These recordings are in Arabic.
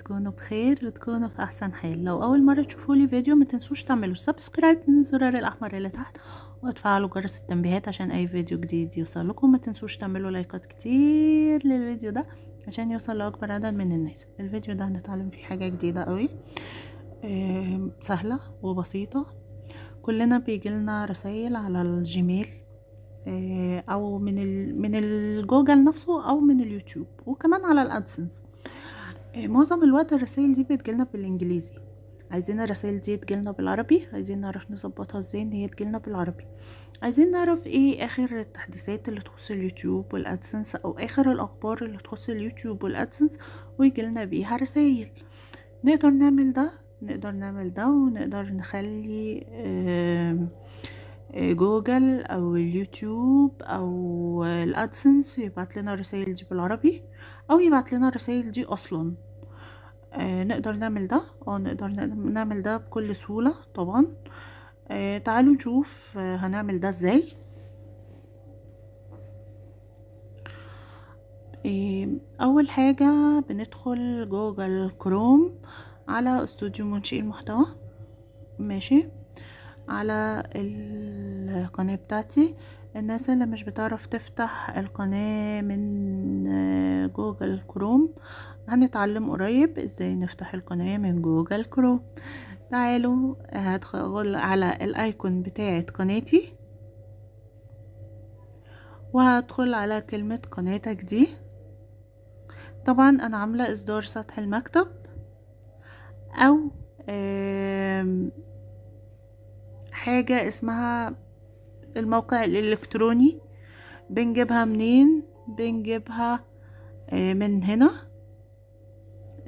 تكونوا بخير وتكونوا في احسن حال لو اول مره تشوفوا لي فيديو ما تنسوش تعملوا سبسكرايب من الزرار الاحمر اللي تحت وتفعلوا جرس التنبيهات عشان اي فيديو جديد يوصلكم ما تنسوش تعملوا لايكات كتير للفيديو ده عشان يوصل لاكبر عدد من الناس الفيديو ده هنتعلم فيه حاجه جديده قوي سهله وبسيطه كلنا بيجيلنا رسائل على الجيميل آه، او من من الجوجل نفسه او من اليوتيوب وكمان على الادسنس آه، معظم الوقت الرسائل دي بتجيلنا بالانجليزي عايزين الرسائل دي تجيلنا بالعربي عايزين نعرف نظبطها ازاي ان هي تجيلنا بالعربي عايزين نعرف ايه اخر التحديثات اللي تخص اليوتيوب والادسنس او اخر الاخبار اللي تخص اليوتيوب والادسنس ويجيلنا بيها رسائل نقدر نعمل ده نقدر نعمل ده ونقدر نخلي آه، جوجل او اليوتيوب او الادسنس يبعت لنا الرسائل دي بالعربي او يبعت لنا الرسائل دي اصلا آه، نقدر نعمل ده اه نقدر نعمل ده بكل سهولة طبعا آه، تعالوا نشوف آه، هنعمل ده ازاي اول حاجة بندخل جوجل كروم على استوديو منشئ المحتوى ماشي على القناة بتاعتي الناس اللي مش بتعرف تفتح القناة من جوجل كروم هنتعلم قريب ازاي نفتح القناة من جوجل كروم تعالوا هدخل على الايكون بتاعة قناتي وهدخل على كلمة قناتك دي طبعا انا عاملة اصدار سطح المكتب او حاجة اسمها الموقع الالكتروني بنجيبها منين بنجيبها آه، من هنا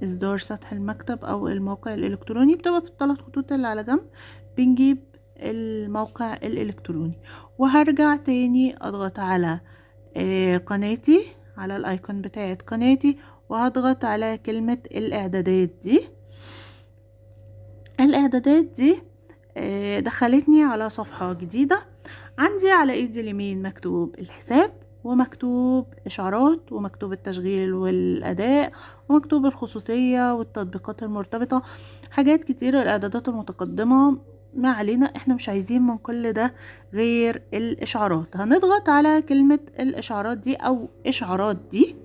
اصدار سطح المكتب او الموقع الالكتروني بتبقى في الثلاث خطوط اللي على جنب بنجيب الموقع الالكتروني وهرجع تاني اضغط على آه، قناتي على الأيكون بتاعه قناتي وهضغط على كلمه الاعدادات دي الاعدادات دي آه، دخلتني على صفحه جديده عندي على ايدي اليمين مكتوب الحساب ومكتوب إشعارات ومكتوب التشغيل والأداء ومكتوب الخصوصية والتطبيقات المرتبطة حاجات كتيرة الإعدادات المتقدمة ما علينا احنا مش عايزين من كل ده غير الإشعارات هنضغط على كلمة الإشعارات دي أو إشعارات دي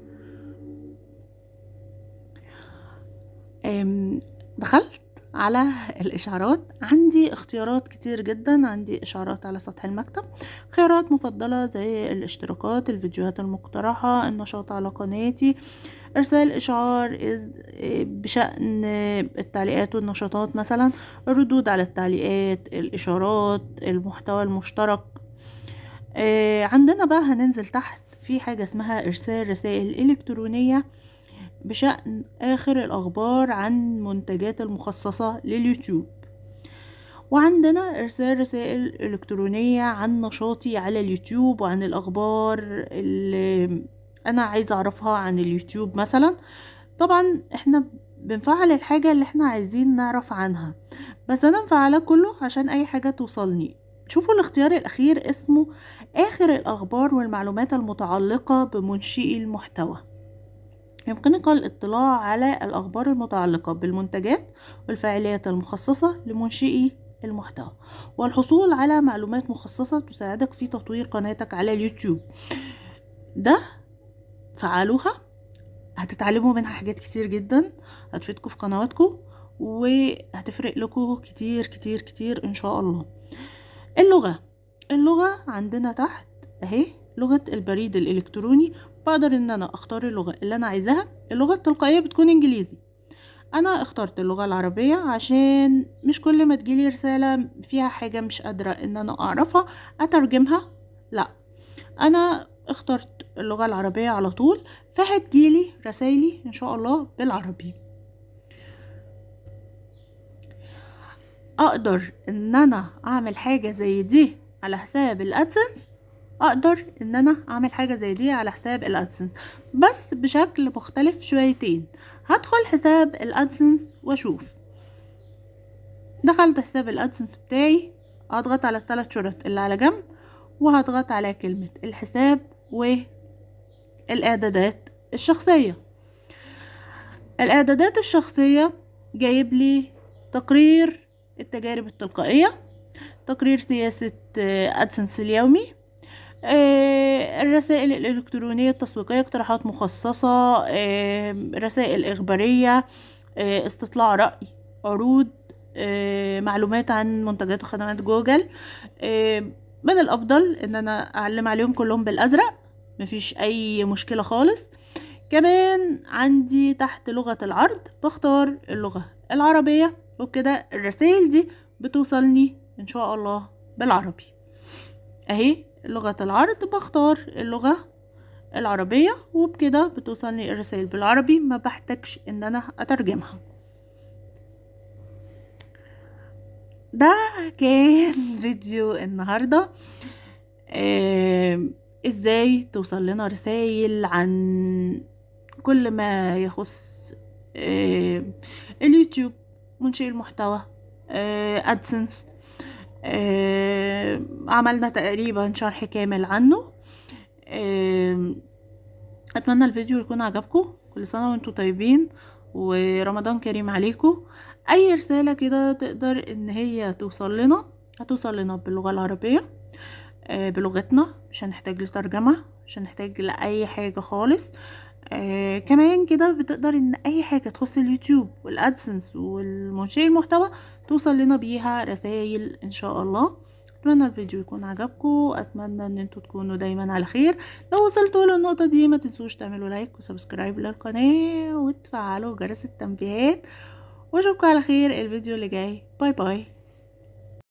دخلت على الإشعارات عندي اختيارات كتير جدا عندي إشعارات على سطح المكتب خيارات مفضلة زي الاشتراكات الفيديوهات المقترحة النشاط على قناتي إرسال إشعار بشأن التعليقات والنشاطات مثلا الردود على التعليقات الإشارات المحتوى المشترك آه، عندنا بقى هننزل تحت في حاجة اسمها إرسال رسائل إلكترونية بشأن آخر الأخبار عن منتجات المخصصة لليوتيوب وعندنا إرسال رسائل إلكترونية عن نشاطي على اليوتيوب وعن الأخبار اللي أنا عايزة أعرفها عن اليوتيوب مثلا طبعا إحنا بنفعل الحاجة اللي إحنا عايزين نعرف عنها بس أنا مفعلة كله عشان أي حاجة توصلني شوفوا الاختيار الأخير اسمه آخر الأخبار والمعلومات المتعلقة بمنشئي المحتوى يمكنك الاطلاع على الأخبار المتعلقة بالمنتجات والفعاليات المخصصة لمنشئي المحتوى والحصول على معلومات مخصصة تساعدك في تطوير قناتك على اليوتيوب ده فعلوها هتتعلموا منها حاجات كتير جدا هتفيدكم في قنواتكم وهتفرق لكم كتير كتير كتير ان شاء الله اللغة اللغة عندنا تحت اهي لغة البريد الإلكتروني بقدر ان انا اختار اللغة اللي انا عايزاها اللغة التلقائية بتكون انجليزي انا اخترت اللغة العربية عشان مش كل ما تجيلي رسالة فيها حاجة مش قادرة ان انا اعرفها اترجمها لا انا اخترت اللغة العربية على طول فهتجيلي رسايلي ان شاء الله بالعربي اقدر ان انا اعمل حاجة زي دي على حساب الادسنس اقدر ان انا اعمل حاجه زي دي على حساب الادسنس بس بشكل مختلف شويتين هدخل حساب الادسنس واشوف دخلت حساب الادسنس بتاعي هضغط على الثلاث شرط اللي على جنب وهضغط على كلمه الحساب والاعدادات الشخصيه الاعدادات الشخصيه جايب لي تقرير التجارب التلقائيه تقرير سياسه ادسنس اليومي آه، الرسائل الإلكترونية التسويقية اقتراحات مخصصة آه، رسائل إخبارية آه، استطلاع رأي عروض معلومات عن منتجات وخدمات جوجل من الأفضل إن أنا أعلم عليهم كلهم بالأزرق مفيش أي مشكلة خالص كمان عندي تحت لغة العرض بختار اللغة العربية وبكده الرسائل دي بتوصلني إن شاء الله بالعربي أهي لغة العرض بختار اللغة العربية وبكده بتوصلني الرسائل بالعربي ما بحتاجش ان انا اترجمها ده كان فيديو النهاردة آه ازاي توصل لنا رسائل عن كل ما يخص آه اليوتيوب منشئ المحتوى آه ادسنس آه، عملنا تقريبا شرح كامل عنه آه، اتمنى الفيديو يكون عجبكم كل سنه وانتم طيبين ورمضان كريم عليكم اي رساله كده تقدر ان هي توصل لنا هتوصل لنا باللغه العربيه آه، بلغتنا مش هنحتاج لترجمه مش هنحتاج لاي حاجه خالص آه كمان كده بتقدر ان اي حاجة تخص اليوتيوب والادسنس والمنشئ المحتوى توصل لنا بيها رسائل ان شاء الله اتمنى الفيديو يكون عجبكم اتمنى ان انتوا تكونوا دايما على خير لو وصلتوا للنقطة دي ما تنسوش تعملوا لايك وسبسكرايب للقناة وتفعلوا جرس التنبيهات واشوفكم على خير الفيديو اللي جاي باي باي